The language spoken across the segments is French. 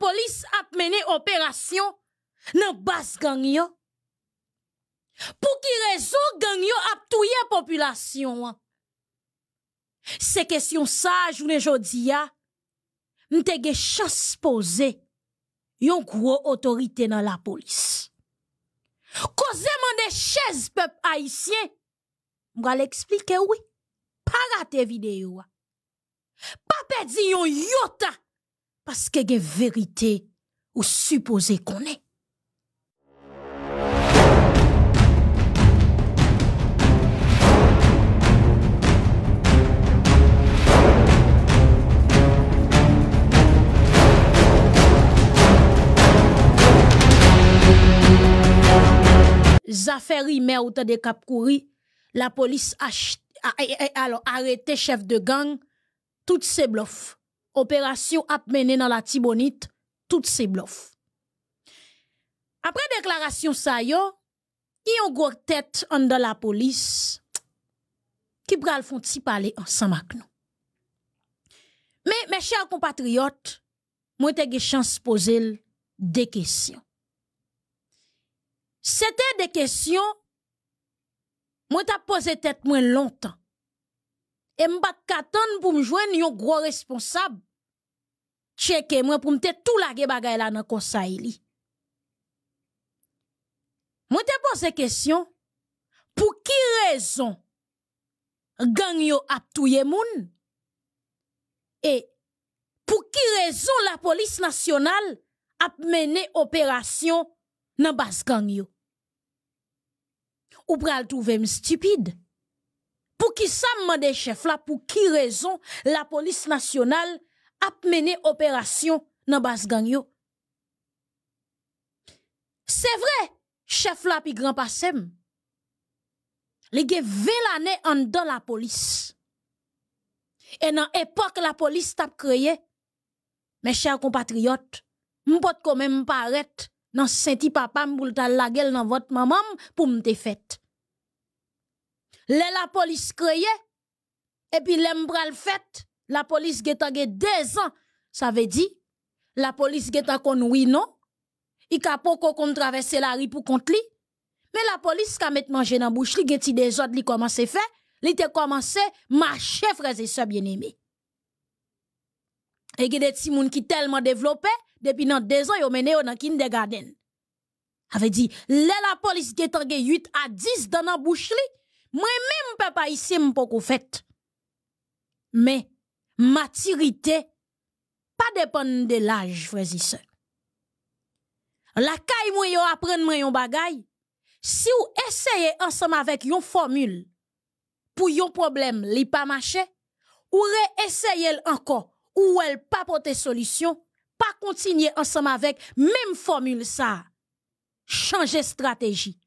polis ap mene operasyon nan bas gangyo. Pou ki rezo gangyo ap touye populyasyon. Se kesyon saj ou ne jodi ya, mte ge chas pose yon kouwo otorite nan la polis. Ko zeman de chez pep haisyen, mwa le eksplike wè. Pa rate videyo. Pa pedi yon yota Parce que gen vérité ou qu'on est. Zaferi mè ou de Kapkouri, la police a, arrêté a, chef de gang, toutes ces bluffs opération ap mené dans la Tibonite, tout ces bluffs. Après déclaration sa qui yon gros tête en dans la police, qui pral font parler ensemble avec nous. Mais mes chers compatriotes, moi te ge chance poser des questions. C'était des questions, moi t'a posé tête moins longtemps. Et m'bak katan pou m'jouen un gros responsable Cheke mwen pou mte tout la ge bagay la nan konsay li. Mwen te pose kesyon, pou ki rezon gangyo ap touye moun e pou ki rezon la polis nasyonal ap mene operasyon nan bas gangyo? Ou pral touvem stupide? Pou ki samman de chef la, pou ki rezon la polis nasyonal ap mener opération nan bas gang yo. C'est vrai, chef la pi grand pasem. Li gen 20 dans en dans la police. Et dans époque la police tap Mes mes chers compatriotes, pote quand même arrêter. nan senti papa pou la lagel dans votre maman pour me défait. Le la police créé et puis lem pral fait. La police getange deux ans. Ça veut dire, la police getan kon oui non. Il kapoko kon traverser la rue pour contre li. Mais la police ka met manger dans bouche li, geti des autres li commence fait. Li te commencé marcher frères et sœurs bien-aimés. Et des petits moun ki tellement développé, depuis dans deux ans, yo mené yo dans kindergarten. Avait dit, la police getange 8 à 10 dans la bouche li, moi même papa ici m'poko fait. Mais, maturité, pas dépendre de l'âge, frères et La caille moi yo apprendre moi yon bagay, si vous essayez ensemble avec yon formule pour yon problème li pas marché, ou réessayez encore ou elle pas porter solution, pas continuer ensemble avec même formule ça. Changer stratégie.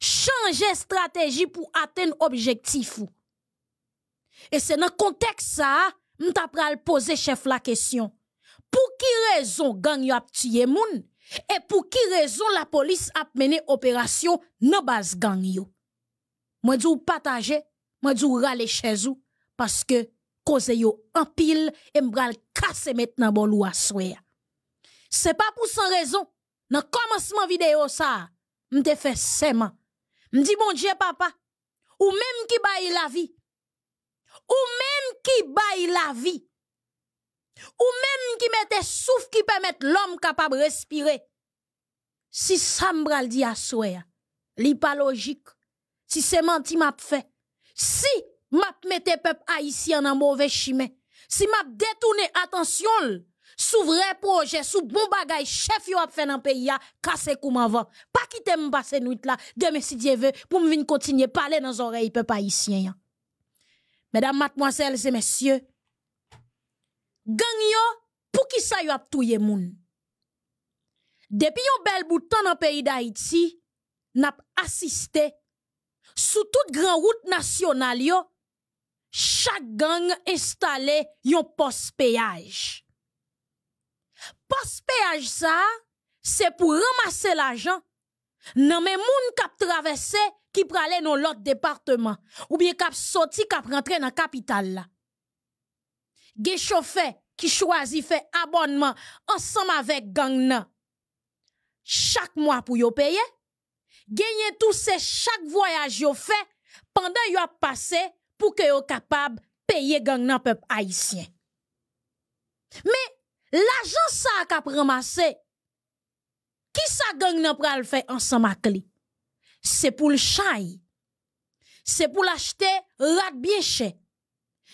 Changer stratégie pour atteindre objectif. Et c'est dans contexte ça m'ta pral poser chef la question. Pour qui raison gang a tué moun et pour qui raison la police a mené opération nan base gang yo? Moi dis ou partager, moi dis ou râler chez ou parce que cause yo en pile et m'bral casser maintenant bon Ce C'est pas pour sans raison. Dans commencement vidéo ça, m'te fait seulement. M'di bon Dieu papa, ou même qui baille la vie, ou même qui baille la vie. Ou même qui mette souffle qui permet l'homme capable de respirer. Si ça m'a dit à souhait, li pas logique. Si c'est menti m'a fait. Si m'a mette peuple haïtien en mauvais chemin. Si m'a détourné attention sous vrai projet, sous bon bagay, chef yo a fait dans pays a, cassé comme avant. Pas quitter me passer nuit là, demain si Dieu veut, pour me venir continuer parler dans oreilles peuple haïtien. Mesdames, mademoiselles et messieurs, gang yo, pour qui ça yo ap touye moun? Depuis un bel bout dans le pays d'Haïti, n'a assisté sous toute grande route nationale yo, chaque gang installé yon poste péage. Poste péage ça, c'est pour ramasser l'argent. Non moun kap traversé qui pralè dans l'autre département ou bien cap sorti cap rentrer dans capitale la gen qui choisit fait abonnement ensemble avec gang chaque mois pour yo payer gagnent tout ces chaque voyage yo fait pendant yo a passé pour que yo capable payer gang peuple haïtien mais l'agence ça a ramasser qui sa gang nan le fait ensemble avec c'est pour le chai. C'est pour l'acheter rat bien cher.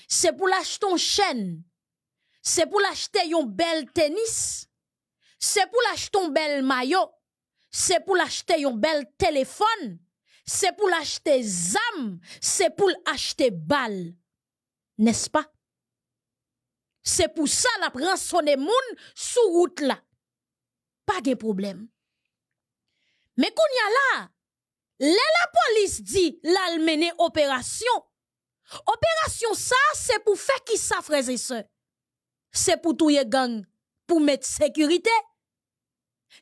C'est pour l'acheter un chêne, C'est pour l'acheter un bel tennis. C'est pour l'acheter un bel maillot. C'est pour l'acheter un bel téléphone. C'est pour l'acheter zam. C'est pour l'acheter balle. N'est-ce pas? C'est pour ça la les moun sous route là. Pas de problème. Mais qu'on y a là, Là, la police dit opération. opération. Opération ça, c'est pour pou qui ça sa C'est pour Se pou touye gang, mettre sécurité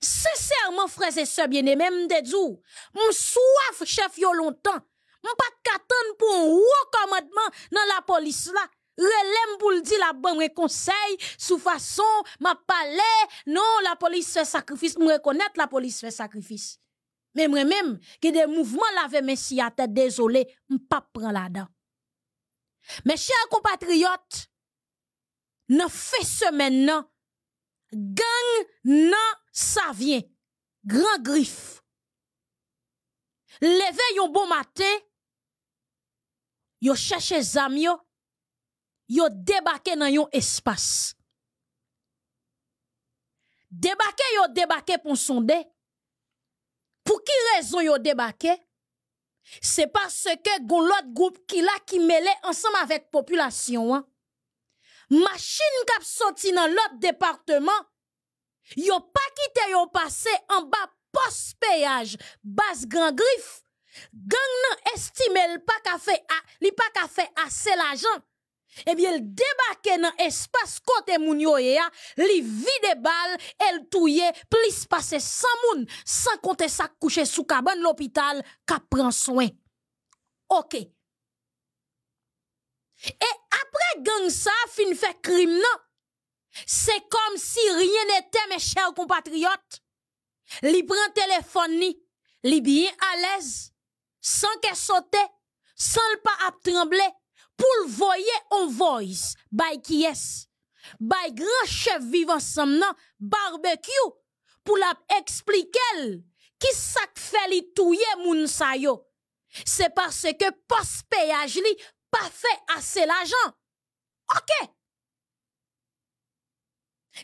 Sincèrement, frères et se bien même de djou, mon soif chef yo longtemps mon pas pour pou un commandement dans la police. la. pour pou dire la bonne conseil sous façon m'a parlé non la police fait sacrifice me reconnaître la police fait sacrifice mais moi-même, qui des mouvements lavé mais si à tête désolé, pas prend là-dedans. Mes chers compatriotes, nan fait ce maintenant. gang nan ça vient. Grand griffe. Levez yon bon matin, yo cherche zam yo, yon débarqué dans yon espace. Débarqué yo débarqué pour sonder pour qui raison yo débarqué? C'est parce que gon l'autre groupe qui l'a qui mêlait ensemble avec population. Hein. machine Machine kap sorti dans l'autre département, yo pas quitté yo passé en bas post péage, basse grand griffe. Gang nan estime pas ka a, pas fait assez l'argent eh bien, elle débarque dans l'espace côté mounioye, elle vide balle, elle touye, plus passe sans moun, sans compter sa couche sous cabane l'hôpital, qu'a prend soin. Ok. Et après gang ça, fin fait crime, non? C'est comme si rien n'était, mes chers compatriotes. Li prend téléphone, ni, bien à l'aise, sans qu'elle saute, sans le pas à trembler. Pour le voyer on voice, by qui est, by grand chef vivant ensemble, barbecue, pour la Qui qui ki fait li touye moun parce que post payage li pas fait assez l'argent. Ok!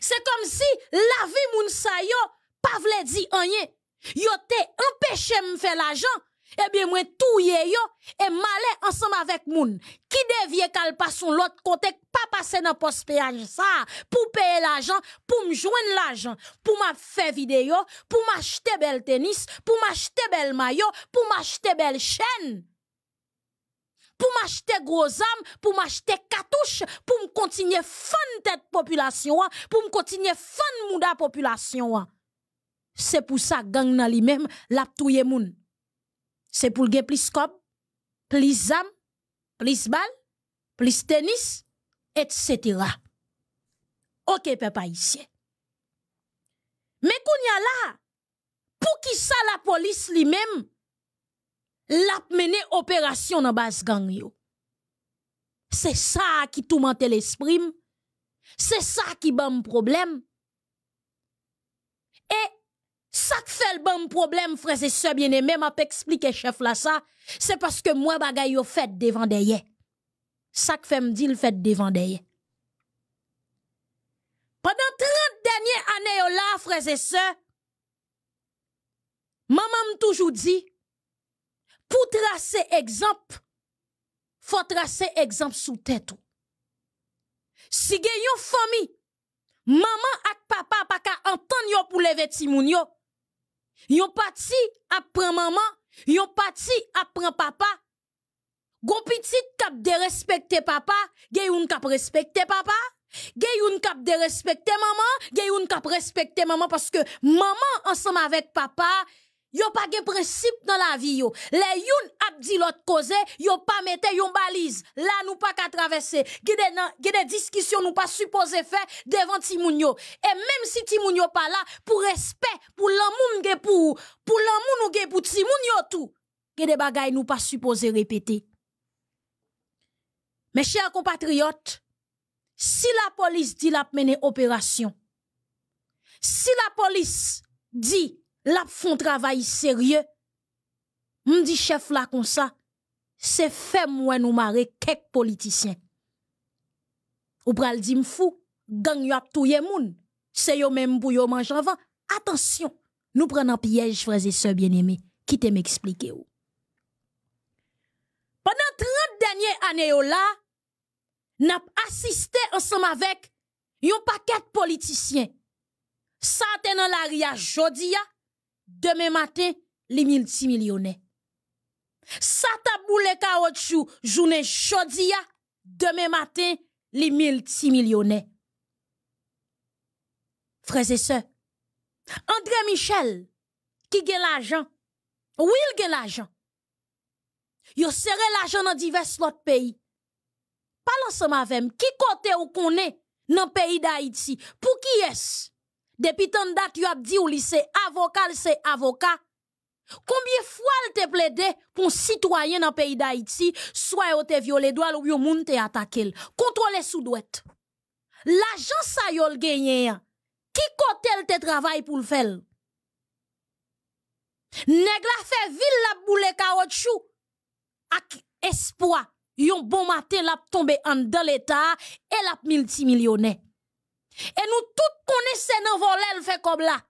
C'est comme si la vie moun yo pas dit di anye, yo te empêché faire faire eh bien mwen touye yo, et malé ensemble avec moun. Ki Qui kal l'autre côté, l'autre pa pas nan pos ça sa, pour l'argent l'ajan, pour joindre l'argent pour ma fe vidéo pour pour bel tennis, pour m'acheter bel mayo, pou pour m'acheter bel chen. Pou gros am, pour m'acheter cartouches pour me continuer fan de population. pour pour à continuer fan mouda population population pour ça sa gang nan li la tout touye moun c'est pour le plus cob, plus zam, plus balle, plus tennis, etc. Ok, papa, ici. Mais qu'on y a là, pour qui ça la police lui-même, l'a mené opération dans base gang C'est ça qui tourmente l'esprit. C'est ça qui bat problème. Et ça qui fait le bon problème, frères et sœurs bien aimé m'a expliqué chef là ça, c'est parce que moi bagay yo fait devant derrière. Ça qui fait me dit le fait devant derrière. Pendant 30 dernières années là, frères et sœurs, maman m'a toujours dit pour tracer exemple, faut tracer exemple sous tête. Si avez famille, maman et papa pa ka entendre pour les yo, Yon pati ap maman, yon pati après papa. Gon petit kap de respecte papa, un yon kap respecte papa. Ge yon kap de respecte maman, ge yon kap respecte maman. Parce que maman ensemble avec papa, yo pas de principe dans la vie yo. Les youn ap di l'autre cause, yo pas mette yon balise. Là nous pas qu'à traverser. Gide nan, gide discussion nous pas supposé faire devant yo Et même si yo pas là, pour respect, pour l'amour nous pour, pour l'amour nous ge pour yo tout. Gide bagay nous pas supposé répéter. Mes chers compatriotes, si la police dit l'a mener opération, si la police dit la fon travail sérieux. Mdi m'm chef là comme ça, c'est fait moi ou mare quelques politiciens. Ou pral di mfou, gang yo ap touye moun, se yo même pou yo piège, Attention, nous prenons piège, piège, frères sœurs se bien-aimés. Qui te m'explique? ou. Pendant 30 dernières années, yo la, nap assisté ensemble avec yon de te nan la ria demain matin, les millionnaires. Ça taboule kaotchou, journée chaudia. demain matin, les millionnaires. Frères et sœurs, André Michel, qui gagne l'argent, oui, il gagne l'argent. Yo serré l'argent dans divers autres pays. Parle ensemble avec qui côté ou qu'on dans le pays d'Haïti. Pour qui est-ce? Depuis tant date, tu as dit ou lycée avocat, c'est avocat. Combien de fois elle te plaidé pour citoyen dans le pays d'Haïti, soit au t'a violé doigt ou yon t'a attaqué. Contrôle sous douette. L'agent sa yol gagné. Hein. Qui côté elle te travail pour le faire? Nèg fait ville la boule caoutchouc. Ak espoir, Un bon matin la tombe en dans l'état et la multimillionnaire. Et nous tous connaissons dans voler fait comme là.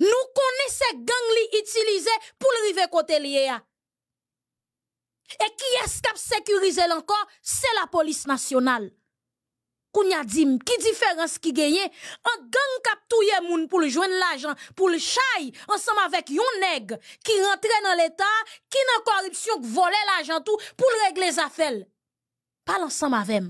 Nous connaissons gang li utilisé pour le river côté lié. Et qui est-ce qui a sécurisé encore? C'est la police nationale. Kounya dim, qui différence qui gagne? Un gang qui a moun pour le joindre l'argent, pour le chahir, ensemble avec yon qui rentre dans l'État, qui n'a corruption, qui vole l'argent tout, pour régler les affaires. Pas ensemble avec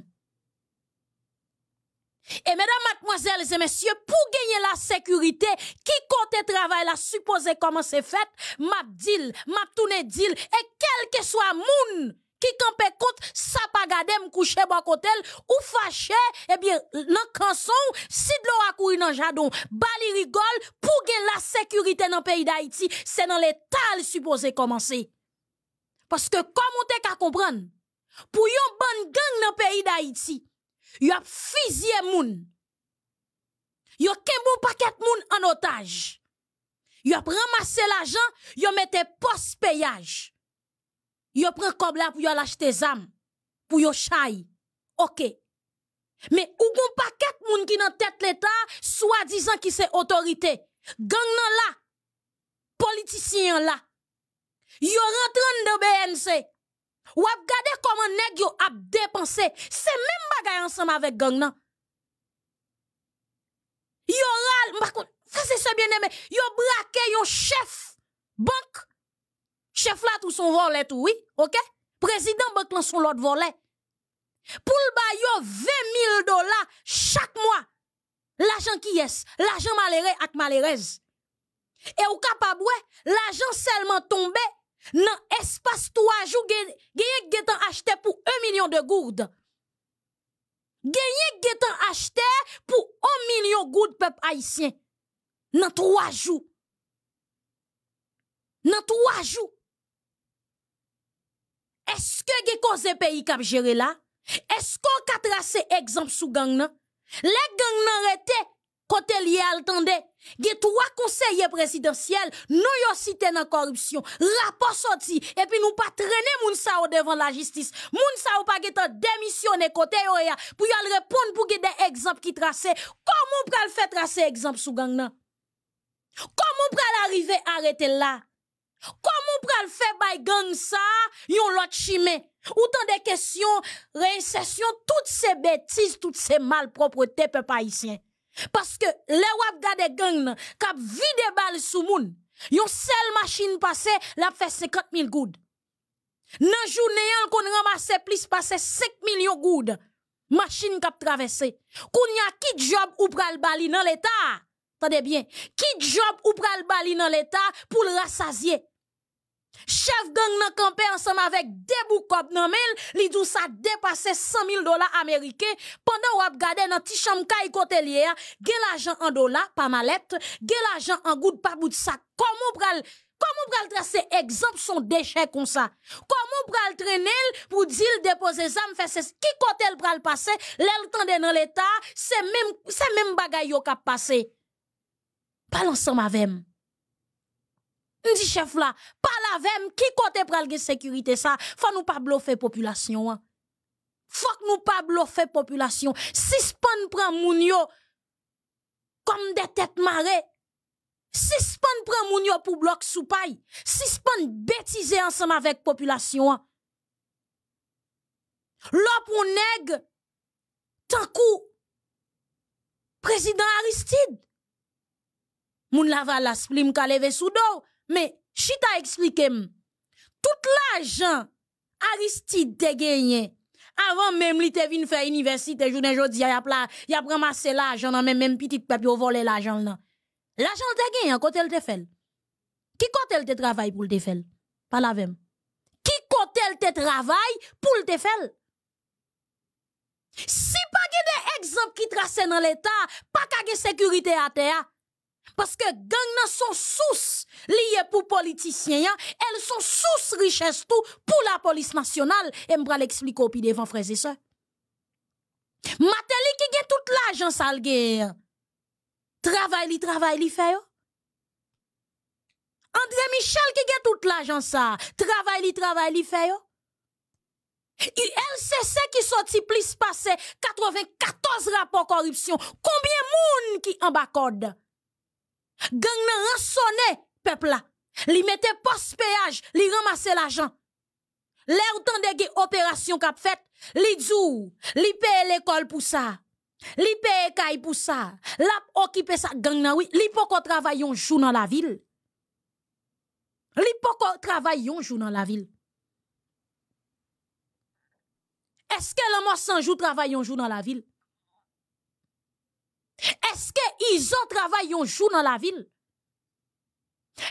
E mèdam matmoazèl, lè se mèsyè, pou genye la sekurite, ki kote travèl la supose koman se fèt, map dil, map toune dil, e kelke swa moun ki kampè kont, sapagadem kouche bakotel, ou fache, e bi lankanson, sid lor akoui nan jadon, bali rigol pou gen la sekurite nan peyi d'Haïti, se nan lè tal supose komanse. Paske komon te ka kompran, pou yon ban gang nan peyi d'Haïti, Yo a fizye moun. Yo bon paquet moun en otage. Yo a ramasse l'argent, yo mette post payage. Yo pren kobla pour yo des zam. Pour yo chay. Ok. Mais ou bon paquet moun ki nan tête l'état, soi-disant qui se autorité. Gang nan là. Politicien la. Yo dans de BNC ou ap gade comment nèg yo ap dépensé. C'est même bagay ensemble avec gang nan. Yo ral, ça c'est bien aimé. Yo braqué yon chef banque. Chef là tout son volet tout, oui. OK? Président banque lan son l'autre volet. Pour le yo 20 000 dollars chaque mois. L'argent qui est, l'argent malheureux et malheureuse. Et ou capable, l'argent seulement tombait, nan espace 3 jours, genye getan acheté pour 1 million de gourdes. Genye getan acheté pour 1 de gourdes, peuple haïtien. Nan 3 jours. Nan 3 jours. Est-ce jou. Eske ge un pays qui a géré là? Est-ce qu'on sou gang nan? sous gang nan rete côté lié à y a trois conseillers présidentiels, nous ont cité dans corruption, rapport sorti, et puis nous pas traîner moun devant la justice, moun ne ou pas démissionné démissionner côté lui ya, pour lui répondre pour guet des exemples qui tracés. comment on le faire tracer exemple sous gang nan? Comment on pral arriver arrêter là? Comment on le faire by gang ça, yon lot chimé? Autant de questions, récession, toutes ces bêtises, toutes ces malpropretés, peuple haïtien. Parce que le wap gade gang kap vide bal sou moun, yon sel machine pase, la fait 50 000 goud. Nan jounen yon kon ramase plus pase 5 millions goud, Machine kap traverse. Koun yon ki job ou pral bali nan l'état. Tade bien, ki job ou pral bali nan l'Etat pou rassasier. Chef gang nan campé ensemble avec des boukop nan mel, li dou ça dépasse 100 000 dollars américains. Pendant wap gade nan ti cham kay kote liye, gen l'argent en dollars, pas mallette, gen l'argent en goutte pas bout de sac. Comment pral, comment pral tracer exemple son déchet comme ça? Comment pral traîner pour dire déposer ça, me fait qui kote le pral passer, l'el tende dans l'état, c'est même, c'est même bagay yo kap passé. Pas l'ensemble avec dit, chef là pas la, vem, qui kote pral gen sécurité sa, faut nous pa blofe population. Hein. population. nous nou pa pas population population. prend moun yo, comme de tet marées. Sispan prend moun yo bloquer blok soupay. Sispan betize ansam avec population hein. pour Lop ou neg, tankou, président Aristide. Moun va la splim ka leve sous do, mais, Chita explique m, tout l'argent Aristide te gagné avant même li te vin faire université journée jodi y a y a ramassé l'argent nan même même petit papier volé l'argent l'argent te gagné côté le te fait qui kote le te travail pour le te faire pas la même qui kote le te travail pour le te faire si pas gen des exemples qui tracent dans l'état pas ka sécurité à terre parce que gang nan son sous lié pour politiciens, hein. elles sont sous richesse tout pour la police nationale. Et vais l'expliquer au pied devant frères et sœurs. qui gagne toute l'argent guerre. Travail, il travail, il fait André Michel qui gagne toute l'argent ça. Travail, il travaille, il fait LCC qui sorti plus passé 94 rapports corruption. Combien moun qui en bas Gang nan ransonné peuple là. Li mette poste péage, li ramasse l'argent. L'air ou des de opération kap fait, li djou, li paye l'école pour ça. Li paye kay pour ça. L'ap occupé ça, gang nan oui, li poko travay yon jour dans la ville. Li poko travay yon jour dans la ville. Est-ce que l'homme sans jou travail un jour dans la ville? Est-ce que ils ont travaillé un jour dans la ville?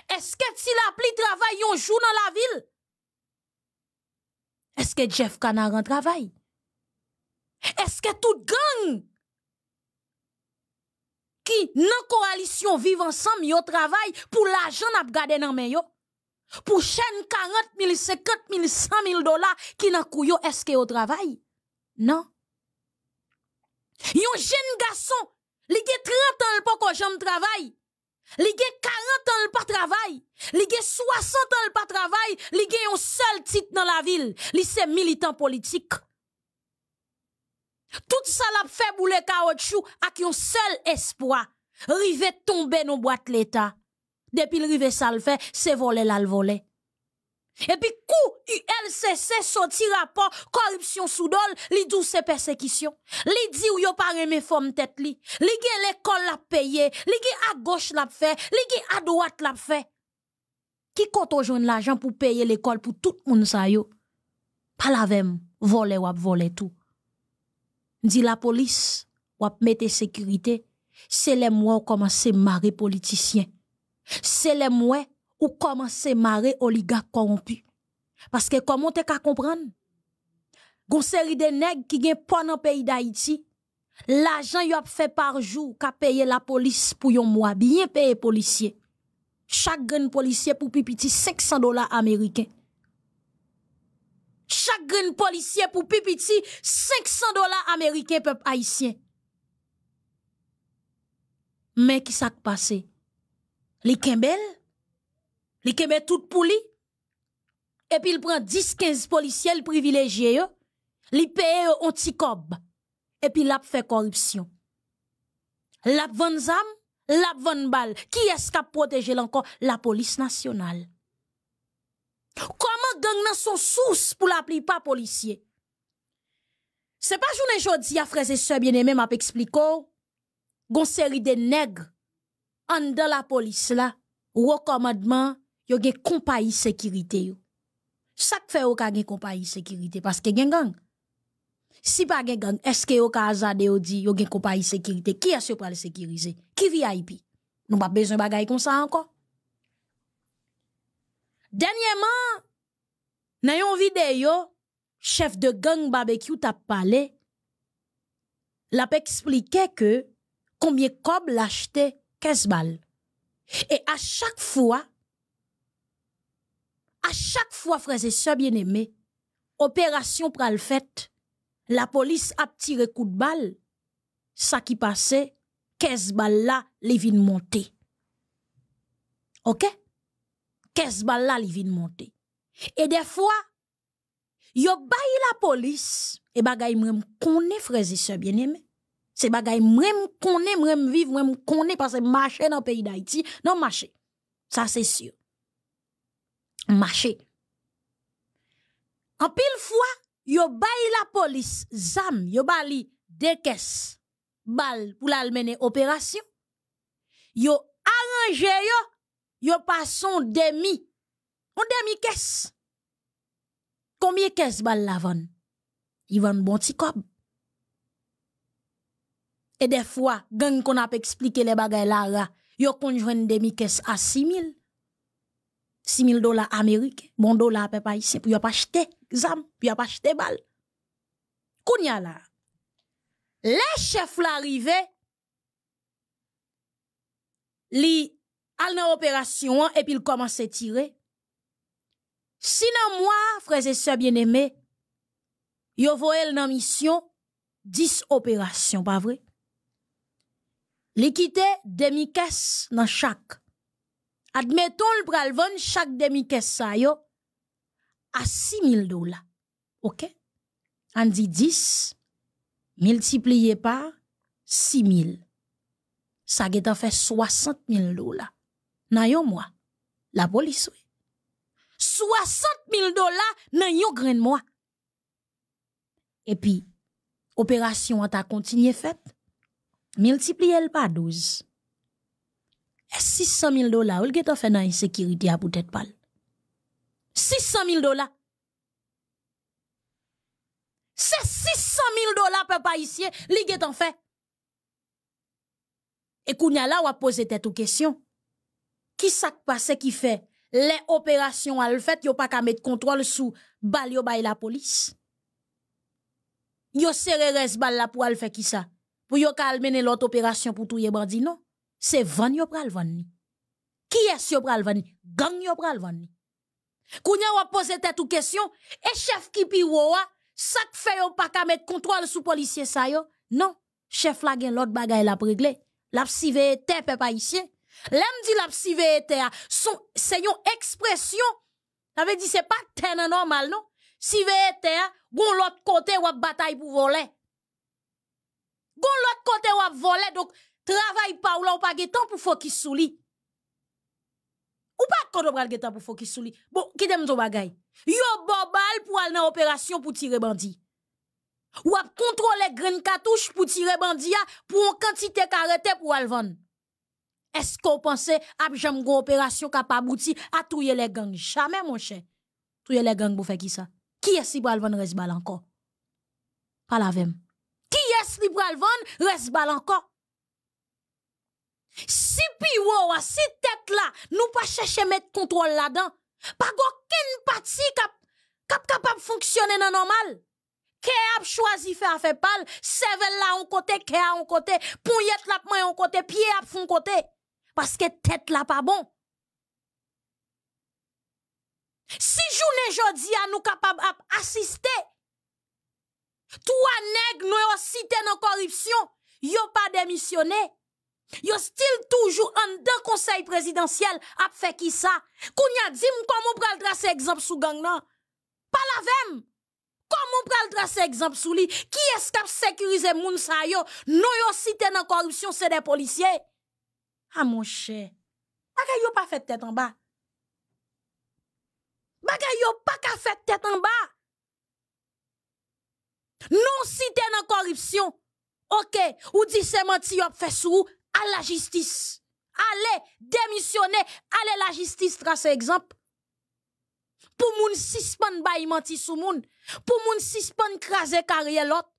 Est-ce que si la pluie travaille un jour dans la ville? Est-ce que Jeff Canard en travaille? Est-ce que toute gang qui la coalition Vivent ensemble yo travaillent pour l'argent n'a gardé dans main yo? Pour chaîne 40 000, 50 000, 100 000 dollars qui nan couillot, est-ce que yo travail? Non. Un jeune garçon Li 30 ans pour pas ko jom Li 40 ans pas travail, travail, Li 60 ans ne pas travailler, Li gen yon seul titre dans la ville, Li se militant politique. Tout ça la fait boule kaotchou avec yon seul espoir. Rive tomber dans boîte l'État. Depuis le rive ça le fait, c'est volé là, le volé. Et puis, coup, ULCC sorti rapport, corruption sous dol, li douce persécution. Li dit ou yo pas mes forme tête li. Li l'école la payé, li à gauche la fait, li à droite la fait. Qui koto aujourd'hui l'argent pour payer l'école pour tout moun sa yo? Pas la même, voler ou voler tout. Dit la police, ou mette sécurité, c'est les mois où commence marrer politicien. C'est les mois pou koman se mare oliga korompu. Paske koman te ka kompran? Gon seri de neg ki gen pon an peyi da iti, la jan yo ap fe par jou ka peye la polis pou yon mwa. Biye peye polisye. Chak gen polisye pou pipiti seksan dola ameriken. Chak gen polisye pou pipiti seksan dola ameriken pepe aisyen. Men ki sak pase? Li kembel? Li kembel? Li a tout pou li. Et puis il prend 10-15 policiers privilégiés. Li paye un petit cob. Et puis l'a fait corruption. L'a vend zam, l'a vend balle. Qui est-ce qui a protégé encore la police nationale? Comment gang nan son source pour la pas policiers? C'est pas journée jodi à frères et sœurs bien-aimés m'a expliqué. Oh. Gon série de nègres en dans la police là, recommandement yo gen compagnie sécurité yo. Sak fait y a gen compagnie sécurité parce que gen gang. Si pas gen gang, est-ce que yo ka azade yo di yo gen compagnie sécurité? Qui est-ce pour le sécuriser? Qui VIP? Nous pas besoin de comme ça encore. Dernièrement, dans une vidéo, chef de gang barbecue t'a parlé. L'a expliqué que combien cob l'acheter 15 balles. Et à chaque fois, à chaque fois, frères et sœurs bien-aimés, opération pral fait, la police a tiré coup de balle, ça qui passait, qu'est-ce balle là, les vins monter. OK? Qu'est-ce balle là, les vins monter. Et des fois, yo baye la police, et bagay m'rem connaît frères et sœurs bien-aimés. C'est bagay m'rem connaît, même vivre, m'rem connaît parce que marcher dans le pays d'Haïti, non marcher. Ça c'est sûr marché. En pile fois, yo bail la police, zam, yo bali des caisses, bal pour la opération. Yo arrange yo, yo passons demi, on demi caisse. Combien caisse bal la van? Ils bon petit Et des fois, gang qu'on a expliqué les bagages là, yo conjoint demi caisse à 6 000. 6 000 dollars américains, bon dollar peuple haïtien, pour pas acheter zam, pour pas acheter balle. Kounya là. Les chefs arrivé, li al nan opération et puis il commence à tirer. Sinon moi, frères et sœurs bien-aimés, yo voyez nan mission 10 opérations, pas vrai? Li demi caisse dans chaque Admettons le pral chaque demi-caisse à yo a 6.000 dollars. Ok? On dit 10, multiplié par 6 000. Ça, a fait 60 000 dollars. Dans mois, mwa, la police, oui. 60.000 dollars dollars, yo gren mwa. Et puis, puis, a ta continué, faite. Multiplié par 12. 600 000 dollars, ou le fait dans insécurité à peut-être pas. 600 000 dollars. C'est 600 000 dollars, peuple haïtien, li en fait. Et a là, ou a posé tête aux questions. Qui ça passe qui fait? Les opérations à le fait, yo pas qu'à mettre contrôle sous bal bay la police. Yo serre res bal la pour al faire qui ça? Pour yo calmer l'autre opération pour tout les bandit, non? C'est van yo pral van ni. Ki es yo pral van Gang yo pral van ni. Kounya wap pose tête ou question, et chef qui pi woa, sak fait yo pa ka mettre contrôle sous policier sa yo. Non, chef la gen l'autre bagay la réglé. La psive te pe pa ici. L'em dit la psive te, son, c'est yon expression. Ça veut dire c'est pas ten normal, non? Si ve ete a, l'autre lot kote wap batay pou vole. Gon lot kote wap vole, donc Travay pa ou la ou pa getan pou fokis souli. Ou pa kando pral getan pou fokis souli. Bon, ki dem zobagay? Yo bo bal pou al nan operasyon pou tire bandi. Ou ap kontro le gren katouche pou tire bandi ya pou an kantite karete pou al van. Esko ou panse ap jam go operasyon ka pa bouti a touye le gang? Jamen monshe. Touye le gang bou fe ki sa? Ki es li pral van res bal anko? Palavem. Ki es li pral van res bal anko? Si piwo wa, si tet la, nou pa chèche met kontrol la dan, pa gò ken pati kap kapap fonksyonen nan normal. Ke ap chwazi fe a fe pal, sevel la an kote, ke a an kote, pou yè tlap may an kote, piye ap fon kote, paske tet la pa bon. Si jounen jodi a nou kapap ap asiste, tou an neg nou yo site nan koripsyon, yo pa demisyonè. Yo stil toujou an de konsey prezidentyel ap fe ki sa Kou nyadzim kou moun pral drase egzamp sou gang nan Palavem Kou moun pral drase egzamp sou li Ki eskap sekurize moun sa yo Nou yo siten an korupsyon se de polisye A monshe Bagay yo pa fet tet an ba Bagay yo pa ka fet tet an ba Nou siten an korupsyon Ok, ou di seman ti yo ap fe sou ou à la justice. Allez, démissionner, allez la justice trace exemple. Pour moun suspend bay menti sou moun, pour moun suspend craser carrière l'autre,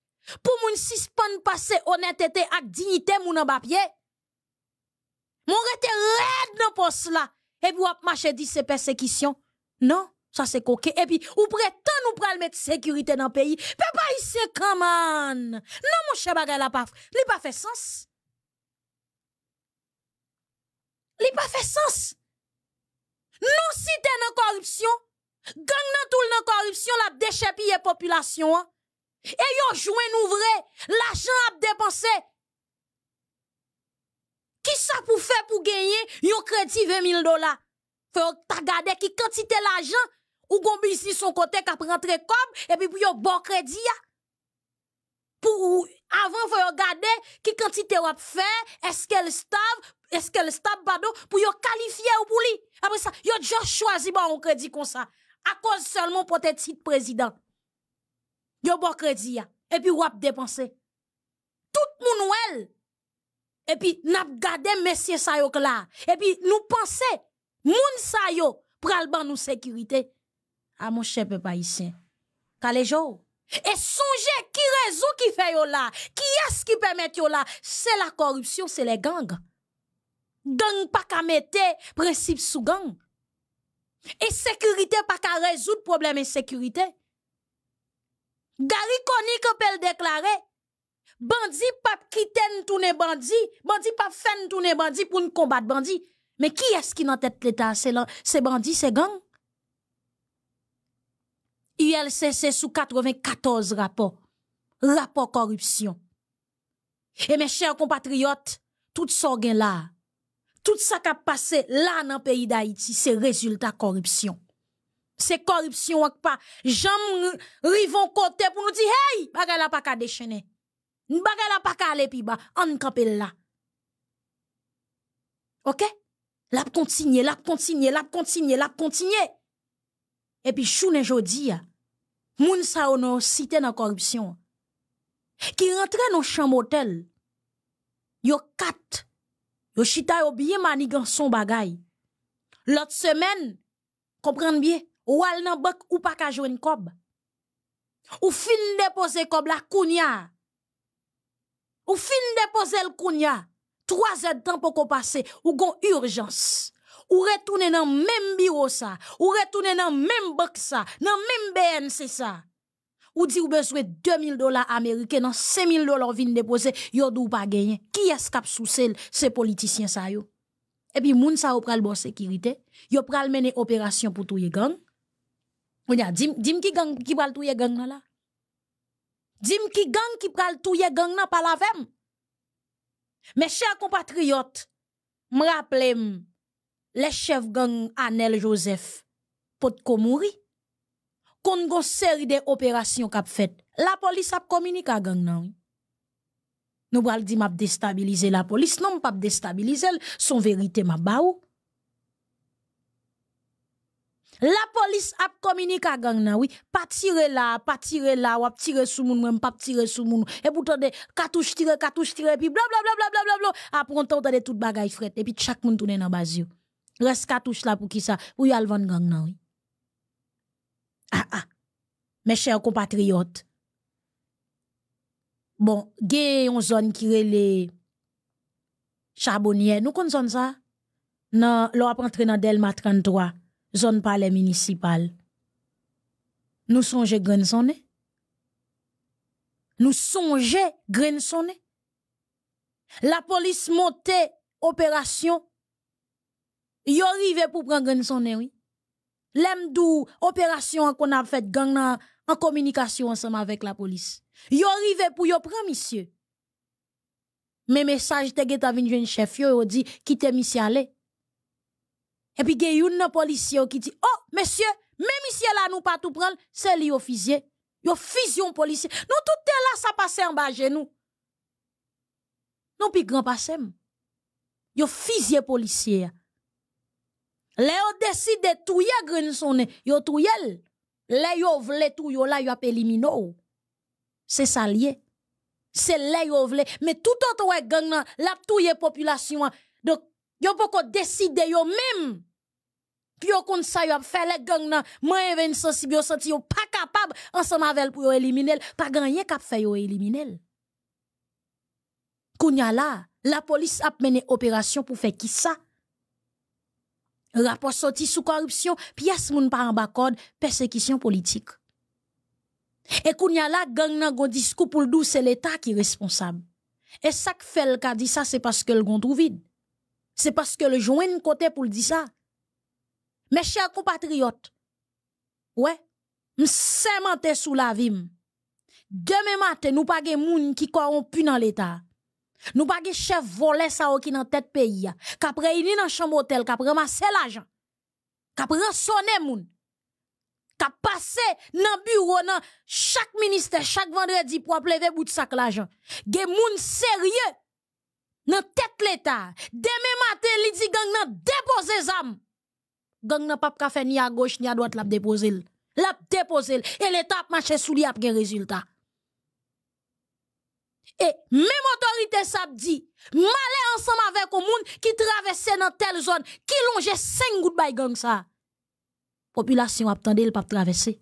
pour moun suspend passer honnêteté ak dignité moun en papier. Moun rete raide dans poste là et puis wap marcher dit c'est persécution. Non, ça c'est coquet et puis ou prétend nous pral mettre sécurité dans pays. papa pas sait comment Non mon cher bagay la pas li pas fait sens. Li pa fe sens. Nou si te nan korupsyon, gang nan tout nan korupsyon, la deche piye populasyon an. E yon jwen nou vre, la jen ap depanse. Ki sa pou fe pou genye, yon kredi 20 000 dola. Fe yon tagade ki kanti te la jen, ou gombe yisi son kote, ka prentre kom, epi pou yon bon kredi ya. Pou ou, avant vous regarder qui quantité vous fait, est-ce qu'elle stave est-ce qu'elle stave pardon pour vous qualifier ou pour lui après ça vous avez choisi un crédit comme ça à cause seulement pour être titre président vous un crédit et puis vous dépensé. tout mon Noël et puis n'a gardé monsieur Sayo là et puis nous penser moun ça pral ban nous sécurité à ah, mon cher peuple haïtien les jour E souje ki rezo ki fe yo la, ki as ki pe met yo la, se la korupsyon, se le gang. Gang pa ka mette presip sou gang. E sekurite pa ka rezo probleme sekurite. Gari koni ke pel deklare, bandi pa kiten toune bandi, bandi pa fen toune bandi pou nou kombat bandi. Men ki as ki nan tet leta se bandi, se gang? ILCC sous 94 rapports. Rapport corruption. Et mes chers compatriotes, tout ça là, tout ça qui a passé là dans le pays d'Haïti, c'est résultat corruption. C'est corruption ou pas. Jamais rivons côté pour nous dire, hey, bagay la pas qu'à déchaîner. Bagay la pas qu'à aller pi bas. On là. Ok? La continue, la continue, la continue, la continue. Et puis chou jodi a moun sa ou cité site nan corruption ki rentre nou chan hôtel, yo kat, yo chita yo bien manigan son bagay. l'autre semaine comprendre bien ou al nan bok ou pa ka jwen kob. Ou fin déposer kob la kounya. Ou fin depose le kounya. heures tan pou ko passe ou gon urgence ou retourner dans même bureau ça, ou retourner dans même box ça, dans même BNC ça. Ou dit ou besoin 2000 dollars américains, dans 5000 dollars déposés déposer, yo dou pas gagner. Qui est-ce cap sous ces politiciens ça yo? Et puis moun ça ou pral bon sécurité, yo pral mener opération pour touyer gang. On a dim dim qui gang qui pral touyer gang là. Dim qui gang qui pral touyer gang là par la même? Mes chers compatriotes, me rappelez le chef gang Anel Joseph, pot ko mouri. Kon gon seri de operasyon kap fet. La police ap komunika gang nan. Nou voulons di map déstabiliser la police. non pap déstabiliser, son vérité ma baou. La police ap komunika gang nan, oui. Pa tire la, pas tire la, ou tire sou moun, mwen pa tire sou moun. et pou tande, katouche tire, katouche tirer e puis blablabla, bla bla bla bla bla. de tout bagay fret, Et puis chaque moun toune nan base. Reste katouche là pour qui ça? ou yal vendre gang nan, Ah ah. Mes chers compatriotes. Bon, gen yon zone qui rele charbonnière. Nous kon zone ça? Non, l'on ap rentre Delma 33, zone palais municipal. Nous songe grain sonné. Nous songe grain sonné. La police monte opération Yo arrivé pour prendre son sonnerie. oui. L'aime dou opération qu'on a fait gang en communication ensemble avec la police. Yo arrivé pour yo prendre monsieur. Mais message te geta vin jeune chef yo, yo dit quitte monsieur Et puis a un policier qui dit "Oh monsieur, même monsieur là nous pas tout prendre, c'est les officier." Yo fusion policier. Non tout est là ça passe en bas genou. Non puis grand passem. Yo fusier policier. Le yon décide touye gren yon yo touyel. Le yon vle yon la yo ap elimino ou. Se C'est liye. C'est le yon vle. Mais tout autre gang nan, la touye population. Hein. Donc, yo poko décide yo même. Pi yo kon sa yo ap fè le gang nan, mwen even sensi bi yo senti yo pa kapab ensemble avec pou yon elimine Pa ganyen kap fè yo éliminer. Kounya la, la police ap mené opération pour faire ki ça? rapport sorti sous corruption, pièce moun pa en bas persécution politique. Et qu'on y a là, gang nan gon discours pour le c'est l'État qui est responsable. Et ça que fait le dit ça, c'est parce que le gon vide. C'est parce que le joint côté pour le dire ça. Mes chers compatriotes, ouais, m'semente sous la vie. Demain matin, nous pas gen moun qui corrompu dans l'État. Nous pas chef volé ça qui dans tête pays Qu'après il réuni dans chambre hôtel, qui ramasser l'argent, qui rançonné moun, qu'a passé dans bureau dans chaque ministère chaque vendredi pour lever bout de sac l'argent. des moun sérieux dans tête l'état. Demain matin, li dit gang nan déposer zam. Gang nan pas ka faire ni à gauche ni à droite l'a déposer. L'a déposer et l'état marché sous lui a gen résultat. Et même autorité ça dit, ensemble avec un monde qui traversait dans telle zone, qui longeait 5 gouttes by gang ça. Population attendait le pas traverser.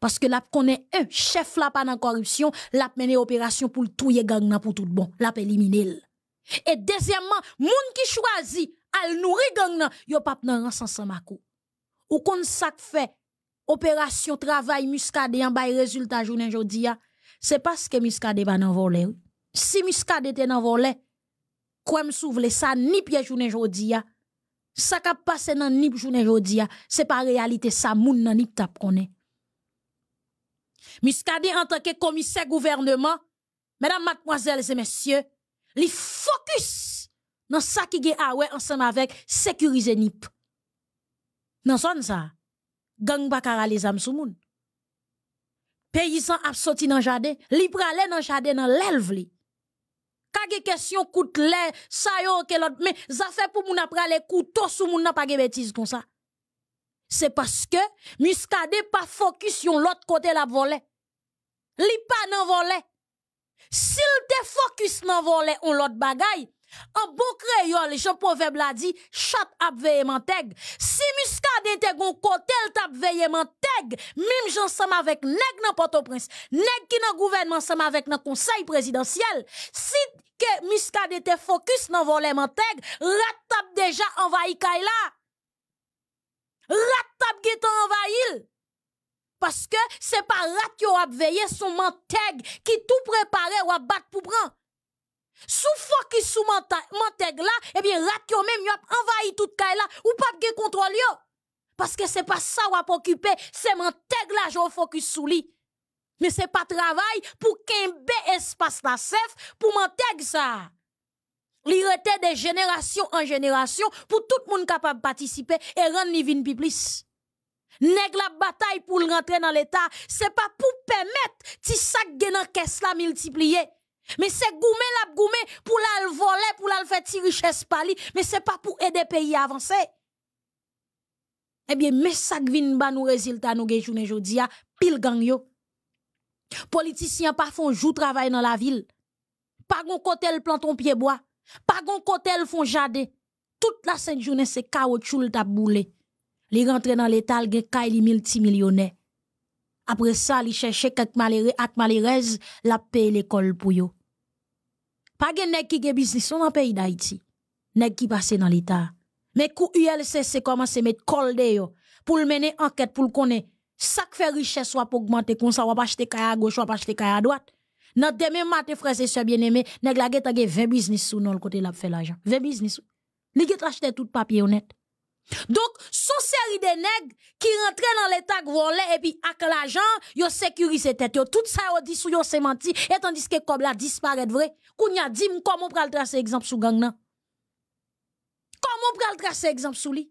Parce que là, qu'on un chef là pas dans corruption, l'a mené opération pour tout les gang pour tout bon, l'a éliminé. Et deuxièmement, Moon qui choisit à nourrir gang nan, yo pas nan de sans Ou kon sak fait opération travail muscadé en bay résultat journée c'est parce que muscadé va dans voler. Si muskade te nan vole, kwa m souvle sa ni ye journée jodi ya, sa ka pase nan nip jounen jodi pas se pa realite sa moun nan ni tap konen. Muskade en tant que commissaire gouvernement, mesdames, mademoiselles et messieurs, li focus nan ça. ki ge awe ensemble avec sécuriser nip. Nan son ça gang bakara le zam sou moun. paysan ap sorti nan jardin li prale dans jade nan lelv gen question coûte lait, ça yo que l'autre mais ça fait pour mon après les couteaux sous mon n'a pas de bêtises comme ça. C'est parce que muscadé pas focus sur l'autre côté la volée. Li pas dans volée. S'il te focus dans volée on l'autre bagaille, en bon créole, Jean Proverbe l'a dit, chat ap manteg. Si muscade te gon kotel tap veye manteg, même j'en somme avec nèg nan Port-au-Prince, nèg qui nan gouvernement somme avec nan conseil présidentiel. Si que muscade te focus nan volet manteg, rat tap déjà envahi Kaila. Rat tap getan envahi Parce que c'est pas rat yo ap veye son manteg qui tout préparé ou bat pour prendre. Sous focus sous menteg là, eh bien, rat yo même a envahi tout kay là, ou pas de contrôle yo. Parce que c'est pas ça ou a occupé, c'est menteg là je focus sous lui. Mais c'est pas travail pour kembe espace la sef pour menteg ça. Li rete de génération en génération pour tout le monde capable de participer et rendre li vin plus. Nèg la bataille pour rentrer dans l'état, c'est pas pour permettre ti sac gen nan caisse la multiplier. Mais c'est gourmet la pour la voler, pour la faire tirer richesse pali, mais c'est pas pour aider pays à avancer. Eh bien, mais ça vient nous résultat nous gagne journée hein, pile gang yo. Politiciens pas font jou travail dans la ville. Pas gon côté le planton pied bois, pas gon côté font jade. Toute la sainte journée c'est caoutchouc le t'a Les Li rentre dans l'étal les kay les multimillionnaires. Après ça, li cherche quelques malheureux ak malheureuses la paye l'école pour eux. Pas de nek qui gen business dans le pays d'Haïti. Nek qui passe dans l'État. Mais kou ULCC commence à mettre col de yo. Pour mener enquête, pour le connaître. Ça fait richesse soit pour augmenter, comme ça, ou va acheter à gauche, ou va acheter à droite. Dans demain matin, frère, c'est sœurs bien aimé. Nek la gen 20 business sous non le côté la fait l'argent. 20 business. Li gen acheté tout papier honnête. Donc, son série de nègres qui rentrent dans l'état volé et puis avec l'argent, yo sécurisé tête. Tout ça ont dit sous yo c'est menti. Et tandis que comme la disparaît vrai, qu'on y a dit comment on le tracer exemple sous gang nan? Comment le tracer exemple sous lui?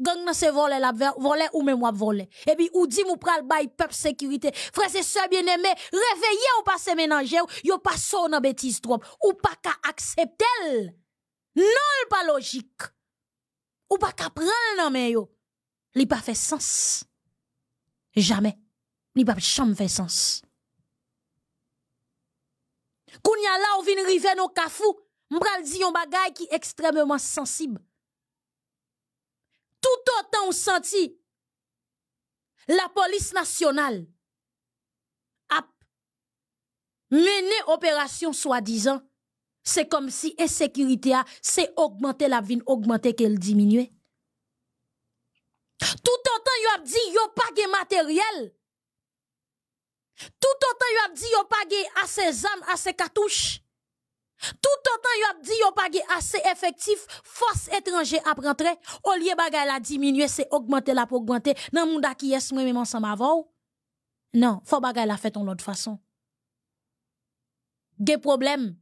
Gang nan se volé la volé ou même wap volé. Et puis ou dit le bail bay peuple sécurité. Frère c'est ça bien-aimé, réveillez ou pas se ménager ou yo pas son nan bêtise trop ou pas qu'à accepter Non, pas logique ou pas qu'à nan men yo. Li pas fait sens. Jamais. Li pa jamais fait sens. a là ou vin rive nos kafou, m'bral di yon bagay qui extrêmement sensible. Tout autant on senti la police nationale a mené opération soi-disant c'est comme si insécurité a, c'est augmenter la vie, augmenter qu'elle diminue. Tout autant yo a dit yo pas de matériel. Tout autant yo a dit yo pas de assez armes, assez cartouches. Tout autant yo a dit yo pas de assez effectif, force étrangère à rentrer. Au lieu de la diminuer, c'est augmenter la pour augmenter. Dans moun da qui est moi même ensemble avant. Oh? Non, faut bagay la fait en l'autre façon. Des problèmes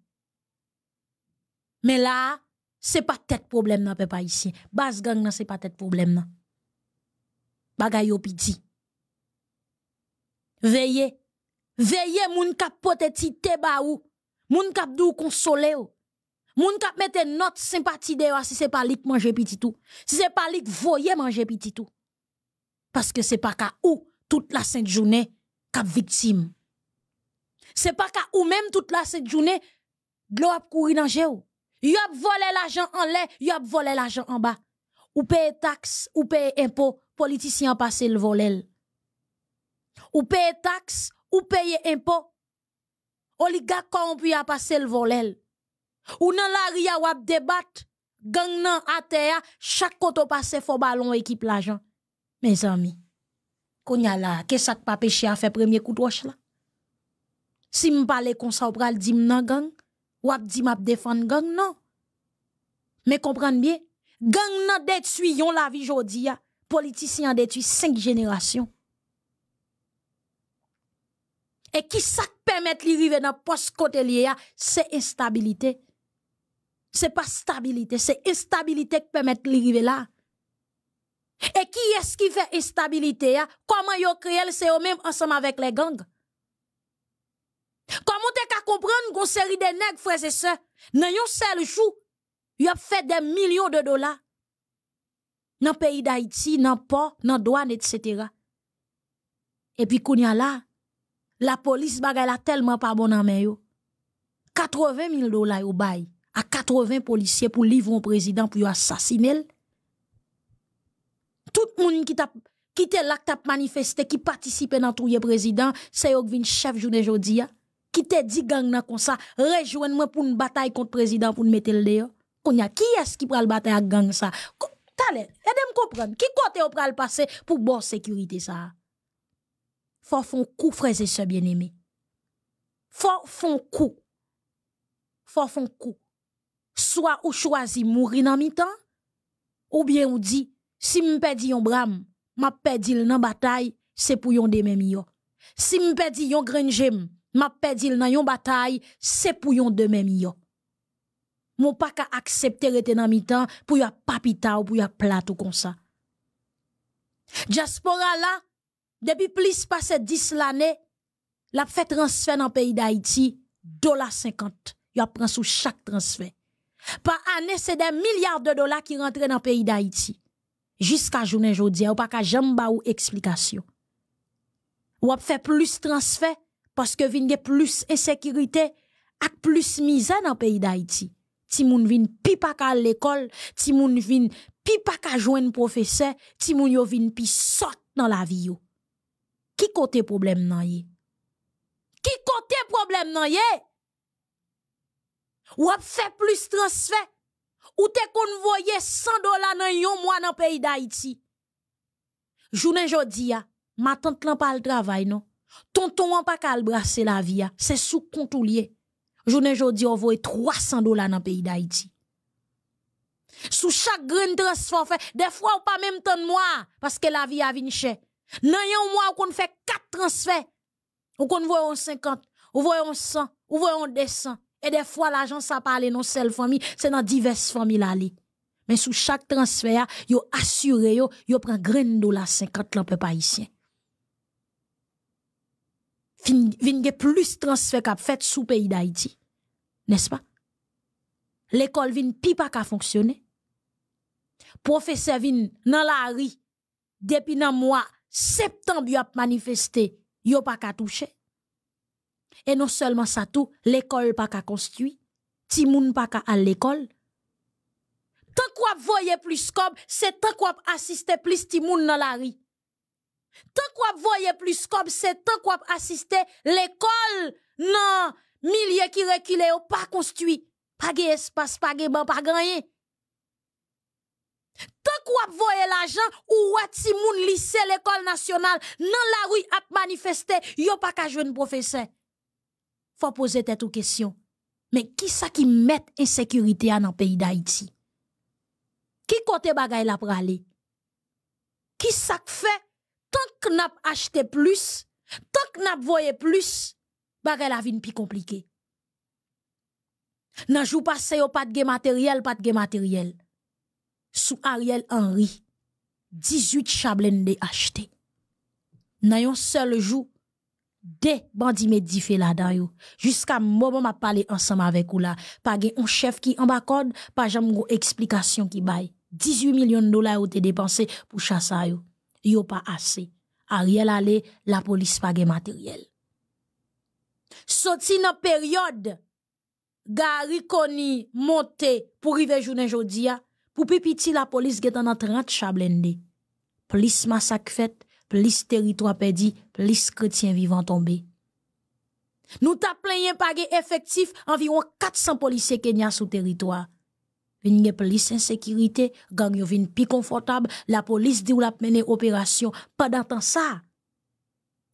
mais là, c'est pas tête problème dans peuple haïtien. Base gang nan c'est pas tête problème non Bagay piti. Veillez. Veillez moun kap pote te ba ou. Moun kap dou konsole ou. Moun kap mette notre sympathie de ah, si c'est pas lik manje petit tout. Si c'est pas lik voyez manger petit tout. Parce que c'est pas ka ou toute la sainte journée kap victime. C'est pas ka ou même toute la sainte journée l'eau a couru dans ou. Yop volé l'argent en l'air, yop volé l'argent en bas. Ou paye taxe, ou paye impôt, politicien passe le volel. Ou paye taxe, ou paye impôt. on corrompu a passer le volel. Ou nan la ria wap débat, gang nan terre, chaque koto passe fou ballon équipe l'argent. Mes amis, konya la, que sak pas péché a fait premier coup de là? Si m'pale kon sa ou pral dim nan gang, ou ap di map défendre gang non. Mais comprenez bien, gang nan détruit la vie jodi politiciens politicien détruit cinq générations. Et qui ça permet li vivre dans poste côté lié c'est instabilité. C'est pas stabilité, c'est instabilité qui permet li vivre là. Et qui est-ce qui fait instabilité Comment yo créé c'est eux même ensemble avec les gangs Comment t'es qu'à comprendre qu'on série des nègres, frères et sœurs, dans un seul jour, y a fait des millions de dollars dans le pays d'Haïti, dans le port, dans la douane, etc. Et puis, qu'on la police bagaille la tellement pas bon en main 80 000 dollars au bail à 80 policiers pour livrer un président pour assassiner. Tout le monde qui t'a qui était là qui t'a manifesté, qui participait dans président, c'est eux qui chef journée aujourd'hui qui t'a dit gang nan comme ça, rejoins-moi pour une bataille contre président pour mettre le dehors. y a qui est-ce qui prend le bataille à gang ça? l'air aidez-moi comprendre. Qui côté on prend le passer pour bonne sécurité ça? Faut font coup frères et sœurs bien-aimés. Faut font coup. Faut font coup. Soit ou choisi mourir dans mi-temps ou bien on dit si m'm perdis yon bram, m'a perdi dans bataille, c'est pour yon des mêmes Si me m'm perdis yon grenjem, m'a perdu dans yon bataille, c'est pour yon de même yon. Mon pas accepté accepter rester dans mi-temps pour yon papita ou pour yon plat ou comme ça. Diaspora là, depuis plus de 10 l'année, l'a fait transfert dans le pays d'Haïti, dollar 50. Il prend sous chaque transfert. Par année, c'est des milliards de dollars qui rentrent dans le pays d'Haïti. Jusqu'à journée aujourd'hui, ou pas ka jamais ou explication. Ou a fait plus transfert parce que vin gen plus insécurité ak plus misère dans pays pays d'Haïti. Ti moun vin pi pa ka l'école, ti moun vin pi pa ka jwen professeur ti moun yo vin pi sot dans la vie yo. Ki côté problème nan ye? Ki côté problème nan Ou Wap faire plus transfert Ou te konvoye 100 dollars nan yon mois nan pays d'Haïti? Jounen jodi ya, ma tante lan pa travail travay non? Tonton an pa kal brase la vie. Hein. C'est sous kontou liye. jodi on voye 300 dans le pays d'Haïti. Sous chaque de transfert des fois ou temps de mois parce que la vie vin chè. Nan yon moi, ou kon fait 4 transferts. ou kon voye 50, ou voye on 100, ou voye on 200. Et des fois, l'agence a parlé non seule famille, c'est dans diverses familles. là Mais sous chaque transfert, ya, yo assure, yo, prend un grand dollars 50 lan peu pa vin gen plus transfert kap fait sous pays d'Haïti. N'est-ce pas? L'école vin pi pa ka fonctionner. Professeur vin nan la ri depuis nan mois septembre y a manifesté, yo pas ka touche. Et non seulement ça tout, l'école pas ka construit, ti moun pas ka à l'école. Tant qu'on voyait plus comme, c'est tant qu'on assistait plus ti moun nan la ri. Tant qu'on voyait plus comme c'est, tant qu'on assistait l'école, non, milliers qui recule pas construit, pas espace, pas de banc, pas gagné. Tant qu'on voyait l'argent, ou si moun lycée, l'école nationale, dans la rue, a manifesté, a pas qu'à jouer professeur. Faut poser tête aux questions. Mais qui ça qui met insécurité dans le pays d'Haïti? Qui côté bagaille la pralé? Qui ça fait tant que n'a acheté plus, tant que n'a voyé plus, bagay la vie plus compliqué. Nan jou passé yo pas de matériel, pas de matériel. Sous Ariel Henry, 18 chablen de acheté. Nan yon seul jour, des bandits ont fait là dedans jusqu'à moment m'a parlé ensemble avec ou là pas gen un chef qui en bas pas une explication qui baille. 18 millions de dollars ont été dépensés pour chasser yo Yo pa ase, a riel ale la polis pa ge materyel. Soti nan peryode ga a rikoni monte pou rive jounen jodia, pou pipiti la polis getan nan 30 chablen de. Plis masak fet, plis teritwa pedi, plis kretien vivan tombe. Nou ta plenye pa ge efektif anviron 400 polisye kenya sou teritwa. vin gen plus insécurité, gang yo vin plus confortable, la police dit ou la mené opération pendant temps ça.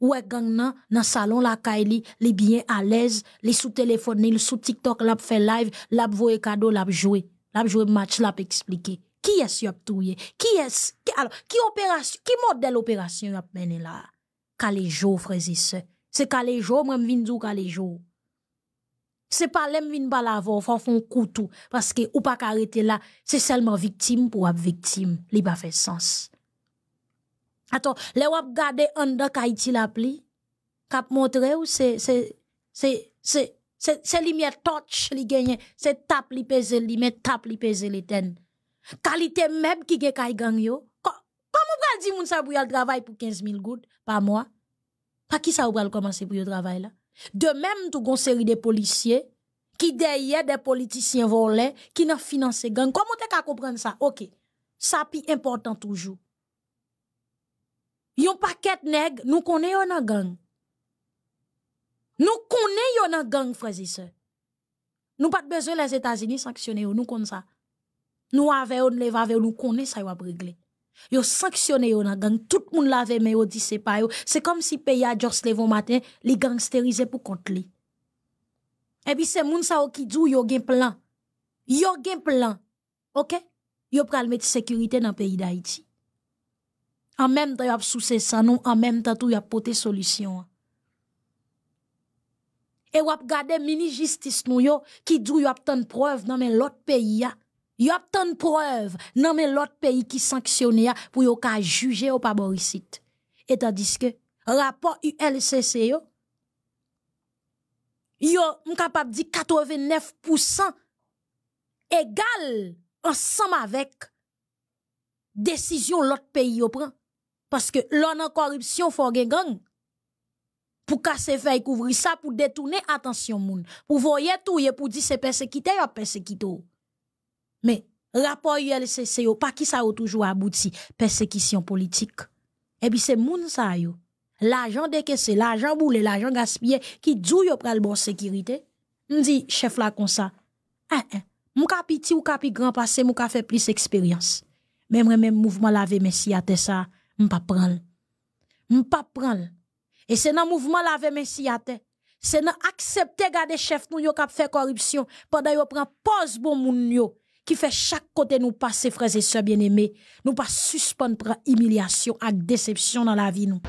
Ouais gang nan nan salon la Kylie, li bien à l'aise, li sous téléphone, li sous TikTok, l'a fait live, l'a voye cadeau, l'a joué, l'a joué match, l'a expliqué. Qui est-ce a touye? Qui est qui, alors qui opération, qui modèle opération a mené là? Kalé jo frères et C'est kalé jo, moi m'vin dou kalé jo c'est pas l'aime vin pas la il faut font tout, parce que ou pas arrêter là c'est seulement victime pour être victime li pas fait sens attends les wap garder un dedans qu'Haïti la pli cap montrer ou c'est c'est c'est c'est c'est lumière touch li gagne c'est tap li peser li met tap li peser qualité même qui gagne kay gang yo comment pral di dire sa pou yal travail pour 15000 goud par mois? pas qui ça ou pral commencer pour yo travail là de même, tout une série de policiers qui derrière des politiciens volés, qui n'ont financé gang. Comment tu peux comprendre ça? Ok. Ça pi important toujours. Yon paquet nèg, nous connaissons yon gang. Nous connaissons yon gangs, gang, frères et sœurs. Nous pas besoin les États-Unis sanctionner nous connaissons ça. Nous avons, nous avons, nous connaissons ça, Yo sanksyone yo nan gang, tout moun lave men yo disepa yo. Se kom si peyi a djors levon maten, li gangsterize pou kont li. Ebi se moun sa yo ki djou yo gen plan. Yo gen plan, ok? Yo pral meti sekurite nan peyi da iti. An menm ta yo ap souse sanon, an menm ta tou yo ap pote solisyon. E yo ap gade mini jistis nou yo ki djou yo ap tan prev nan men lot peyi ya. y a tant de preuves non mais l'autre pays qui sanctionne, pour yo ka juger au pas borisite. et tandis que rapport ULCC yo yo capable dire, 89% égal ensemble avec décision l'autre pays yo prend parce que l'on en corruption faut gang pour casser faire couvrir ça pour détourner attention moun pour voyer tout pour dire c'est persécuté yo persécuté mais rapport ULCC, pas qui ça a toujours abouti, persécution politique. Et eh puis c'est moun ça yo. L'argent décaissé, l'argent boulé, l'argent gaspillé, qui djou yo la bonne sécurité. M'di, chef là comme ça. Ah, ah. ou kapi grand passé, ka fait plus expérience. Même même mouvement lavé, merci à te ça, m'pa m'm prendre. M'm pas prendre. Et c'est dans mouvement lavé, messieurs. à te. c'est dans accepter garder chef nous yo kap fait corruption pendant yo prend pause bon moun yo qui fait chaque côté nous passer, frères et sœurs bien-aimés, nous pas suspendre humiliation et déception dans la vie nous.